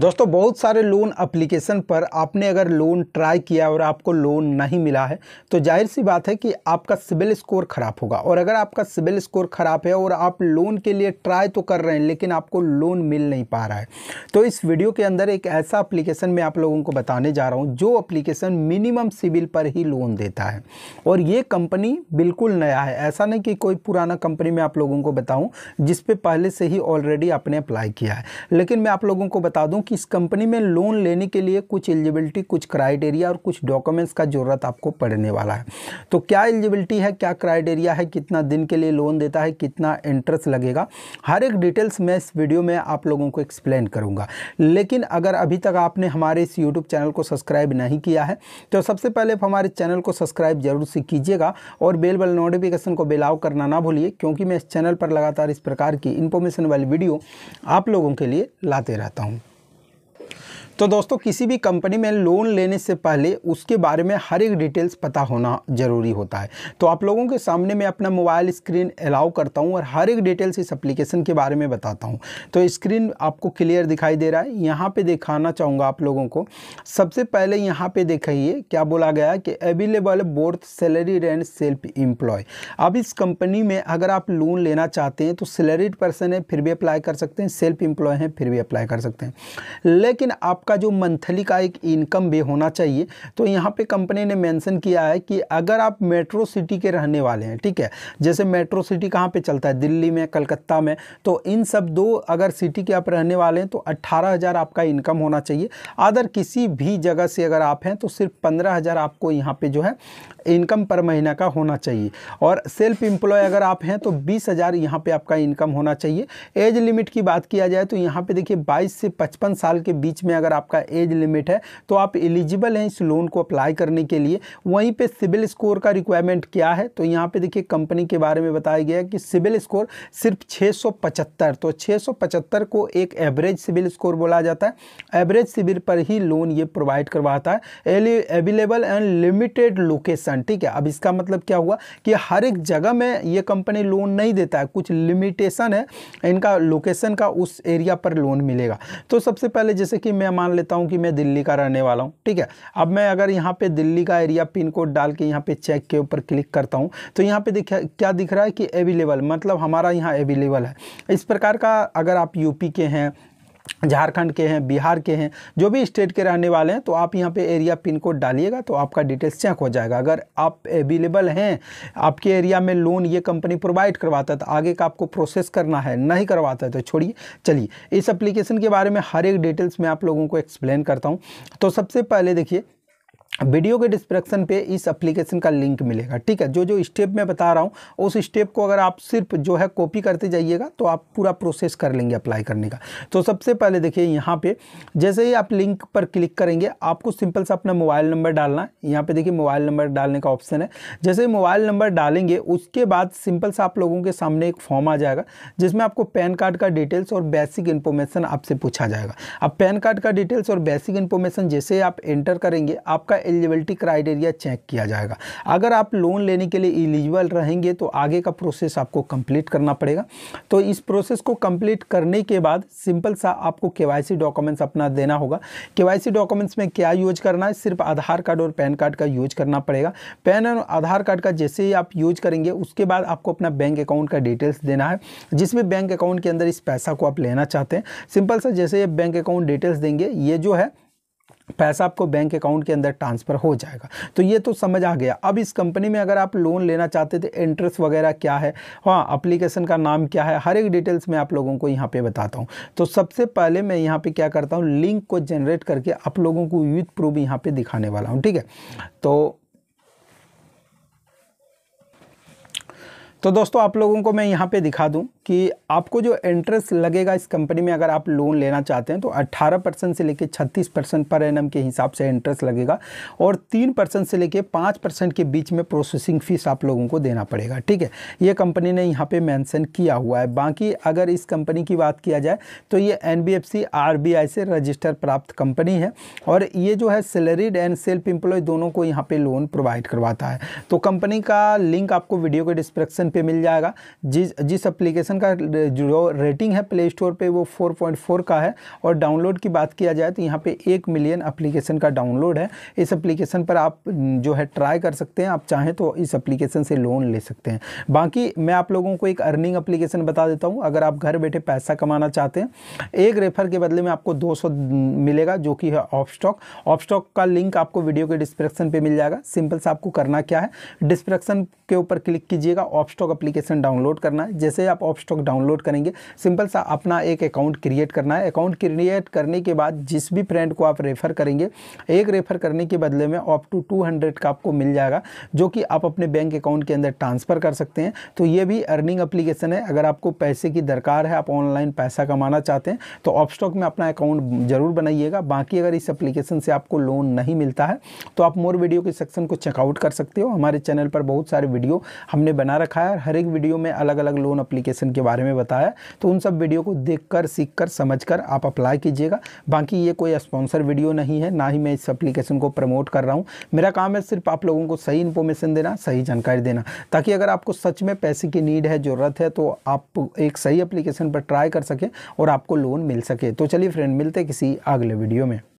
दोस्तों बहुत सारे लोन अप्लीकेशन पर आपने अगर लोन ट्राई किया और आपको लोन नहीं मिला है तो जाहिर सी बात है कि आपका सिविल स्कोर ख़राब होगा और अगर आपका सिविल स्कोर ख़राब है और आप लोन के लिए ट्राई तो कर रहे हैं लेकिन आपको लोन मिल नहीं पा रहा है तो इस वीडियो के अंदर एक ऐसा अप्लीकेशन मैं आप लोगों को बताने जा रहा हूँ जो अप्लीकेशन मिनिमम सिविल पर ही लोन देता है और ये कंपनी बिल्कुल नया है ऐसा नहीं कि कोई पुराना कंपनी मैं आप लोगों को बताऊँ जिसपे पहले से ही ऑलरेडी आपने अप्लाई किया है लेकिन मैं आप लोगों को बता दूँ कि इस कंपनी में लोन लेने के लिए कुछ एलिजिबिलिटी कुछ क्राइटेरिया और कुछ डॉक्यूमेंट्स का ज़रूरत आपको पड़ने वाला है तो क्या एलिजिबिलिटी है क्या क्राइटेरिया है कितना दिन के लिए लोन देता है कितना इंटरेस्ट लगेगा हर एक डिटेल्स मैं इस वीडियो में आप लोगों को एक्सप्लेन करूँगा लेकिन अगर अभी तक आपने हमारे इस यूट्यूब चैनल को सब्सक्राइब नहीं किया है तो सबसे पहले हमारे चैनल को सब्सक्राइब जरूर से कीजिएगा और बेल बल नोटिफिकेशन को बेलाव करना ना भूलिए क्योंकि मैं इस चैनल पर लगातार इस प्रकार की इन्फॉर्मेशन वाली वीडियो आप लोगों के लिए लाते रहता हूँ तो दोस्तों किसी भी कंपनी में लोन लेने से पहले उसके बारे में हर एक डिटेल्स पता होना ज़रूरी होता है तो आप लोगों के सामने मैं अपना मोबाइल स्क्रीन अलाउ करता हूँ और हर एक डिटेल्स इस एप्लीकेशन के बारे में बताता हूँ तो स्क्रीन आपको क्लियर दिखाई दे रहा है यहाँ पर दिखाना चाहूँगा आप लोगों को सबसे पहले यहाँ पर देखिए क्या बोला गया कि available both salaried and self employ अब इस कंपनी में अगर आप लोन लेना चाहते हैं तो सैलरीड पर्सन है फिर भी अप्लाई कर सकते हैं सेल्फ एम्प्लॉय हैं फिर भी अप्लाई कर सकते हैं लेकिन आप आपका जो मंथली का एक इनकम वे होना चाहिए तो यहाँ पे कंपनी ने मेंशन किया है कि अगर आप मेट्रो सिटी के रहने वाले हैं ठीक है जैसे मेट्रो सिटी कहाँ पे चलता है दिल्ली में कलकत्ता में तो इन सब दो अगर सिटी के आप रहने वाले हैं तो अट्ठारह आपका इनकम होना चाहिए अदर किसी भी जगह से अगर आप हैं तो सिर्फ पंद्रह आपको यहाँ पर जो है इनकम पर महीना का होना चाहिए और सेल्फ एम्प्लॉय अगर आप हैं तो बीस हज़ार यहाँ पर आपका इनकम होना चाहिए एज लिमिट की बात किया जाए तो यहाँ पर देखिए बाईस से पचपन साल के बीच में अगर आपका एज लिमिट है तो आप एलिजिबल हैं इस लोन को अप्लाई करने के लिए वहीं पे सिविल स्कोर का रिक्वायरमेंट क्या है तो यहाँ पे देखिए कंपनी के बारे में बताया गया कि सिविल स्कोर सिर्फ 675 तो 675 को एक एवरेज सिविल स्कोर बोला जाता है एवरेज सिविल पर ही लोन ये प्रोवाइड करवाता है अवेलेबल एंड लिमिटेड लोकेशन ठीक है अब इसका मतलब क्या हुआ कि हर एक जगह में ये कंपनी लोन नहीं देता है कुछ लिमिटेशन है इनका लोकेशन का उस एरिया पर लोन मिलेगा तो सबसे पहले जैसे कि मैं मान लेता हूँ कि मैं दिल्ली का रहने वाला हूँ ठीक है अब मैं अगर यहाँ पे दिल्ली का एरिया पिन कोड डाल के यहाँ पे चेक के ऊपर क्लिक करता हूँ तो यहाँ पे देखिए क्या दिख रहा है कि अवेलेबल मतलब हमारा यहाँ अवेलेबल है इस प्रकार का अगर आप यूपी के हैं झारखंड के हैं बिहार के हैं जो भी स्टेट के रहने वाले हैं तो आप यहाँ पे एरिया पिन कोड डालिएगा तो आपका डिटेल्स चेक हो जाएगा अगर आप अवेलेबल हैं आपके एरिया में लोन ये कंपनी प्रोवाइड करवाता है तो आगे का आपको प्रोसेस करना है नहीं करवाता है तो छोड़िए चलिए इस एप्लीकेशन के बारे में हर एक डिटेल्स में आप लोगों को एक्सप्लेन करता हूँ तो सबसे पहले देखिए वीडियो के डिस्क्रिप्शन पे इस एप्लीकेशन का लिंक मिलेगा ठीक है जो जो स्टेप मैं बता रहा हूँ उस स्टेप को अगर आप सिर्फ जो है कॉपी करते जाइएगा तो आप पूरा प्रोसेस कर लेंगे अप्लाई करने का तो सबसे पहले देखिए यहाँ पे जैसे ही आप लिंक पर क्लिक करेंगे आपको सिंपल सा अपना मोबाइल नंबर डालना है यहाँ पर देखिए मोबाइल नंबर डालने का ऑप्शन है जैसे मोबाइल नंबर डालेंगे उसके बाद सिंपल सा आप लोगों के सामने एक फॉर्म आ जाएगा जिसमें आपको पैन कार्ड का डिटेल्स और बेसिक इन्फॉर्मेशन आपसे पूछा जाएगा अब पैन कार्ड का डिटेल्स और बेसिक इन्फॉर्मेशन जैसे आप एंटर करेंगे आपका एलिजिबिलिटी क्राइटेरिया चेक किया जाएगा अगर आप लोन लेने के लिए एलिजिबल रहेंगे तो आगे का प्रोसेस आपको कंप्लीट करना पड़ेगा तो इस प्रोसेस को कंप्लीट करने के बाद सिंपल सा आपको के डॉक्यूमेंट्स अपना देना होगा के डॉक्यूमेंट्स में क्या यूज करना है सिर्फ आधार कार्ड और पैन कार्ड का यूज करना पड़ेगा पैन और आधार कार्ड का जैसे ही आप यूज करेंगे उसके बाद आपको अपना बैंक अकाउंट का डिटेल्स देना है जिसमें बैंक अकाउंट के अंदर इस पैसा को आप लेना चाहते हैं सिंपल सा जैसे ये बैंक अकाउंट डिटेल्स देंगे ये जो है पैसा आपको बैंक अकाउंट के अंदर ट्रांसफ़र हो जाएगा तो ये तो समझ आ गया अब इस कंपनी में अगर आप लोन लेना चाहते थे इंटरेस्ट वगैरह क्या है हाँ अप्लीकेशन का नाम क्या है हर एक डिटेल्स मैं आप लोगों को यहाँ पे बताता हूँ तो सबसे पहले मैं यहाँ पे क्या करता हूँ लिंक को जनरेट करके आप लोगों को यूथ प्रूफ यहाँ पर दिखाने वाला हूँ ठीक है तो तो दोस्तों आप लोगों को मैं यहाँ पे दिखा दूँ कि आपको जो इंटरेस्ट लगेगा इस कंपनी में अगर आप लोन लेना चाहते हैं तो 18 परसेंट से लेकर 36 परसेंट पर एन के हिसाब से इंटरेस्ट लगेगा और तीन परसेंट से लेकर पाँच परसेंट के बीच में प्रोसेसिंग फ़ीस आप लोगों को देना पड़ेगा ठीक है ये कंपनी ने यहाँ पे मेंशन किया हुआ है बाकी अगर इस कंपनी की बात किया जाए तो ये एन बी से रजिस्टर प्राप्त कंपनी है और ये जो है सैलरीड एंड सेल्फ एम्प्लॉय दोनों को यहाँ पर लोन प्रोवाइड करवाता है तो कंपनी का लिंक आपको वीडियो के डिस्क्रिप्सन पर मिल जाएगा जिस जिस अप्लीकेशन सैमसंग का जो रेटिंग है प्ले स्टोर पे वो 4.4 का है और डाउनलोड की बात किया जाए तो यहाँ पे एक मिलियन एप्लीकेशन का डाउनलोड है इस एप्लीकेशन पर आप जो है ट्राई कर सकते हैं आप चाहें तो इस एप्लीकेशन से लोन ले सकते हैं बाकी मैं आप लोगों को एक अर्निंग अप्लीकेशन बता देता हूँ अगर आप घर बैठे पैसा कमाना चाहते हैं एक रेफर के बदले में आपको दो मिलेगा जो कि है ऑफ स्टॉक ऑफ स्टॉक का लिंक आपको वीडियो के डिस्क्रिप्शन पर मिल जाएगा सिंपल से आपको करना क्या है डिस्क्रिप्शन के ऊपर क्लिक कीजिएगा ऑफ स्टॉक अप्लीकेशन डाउनलोड करना है जैसे आप ऑफ स्टॉक डाउनलोड करेंगे सिंपल सा अपना एक अकाउंट क्रिएट करना है अकाउंट क्रिएट करने के बाद जिस भी फ्रेंड को आप रेफ़र करेंगे एक रेफ़र करने के बदले में अप टू टू हंड्रेड का आपको मिल जाएगा जो कि आप अपने बैंक अकाउंट के अंदर ट्रांसफ़र कर सकते हैं तो ये भी अर्निंग अप्लीकेशन है अगर आपको पैसे की दरकार है आप ऑनलाइन पैसा कमाना चाहते हैं तो स्टॉक में अपना अकाउंट ज़रूर बनाइएगा बाकी अगर इस एप्लीकेशन से आपको लोन नहीं मिलता है तो आप मोर वीडियो के सेक्शन को चेकआउट कर सकते हो हमारे चैनल पर बहुत सारे वीडियो हमने बना रखा है हर एक वीडियो में अलग अलग लोन अप्लीकेशन एप्लीकेशन के बारे में बताया तो उन सब वीडियो को देख कर सीख कर समझ कर आप अप्लाई कीजिएगा बाकी ये कोई स्पॉन्सर वीडियो नहीं है ना ही मैं इस अप्लीकेशन को प्रमोट कर रहा हूँ मेरा काम है सिर्फ आप लोगों को सही इन्फॉर्मेशन देना सही जानकारी देना ताकि अगर आपको सच में पैसे की नीड है ज़रूरत है तो आप एक सही अप्लीकेशन पर ट्राई कर सकें और आपको लोन मिल सके तो चलिए फ्रेंड मिलते किसी अगले वीडियो में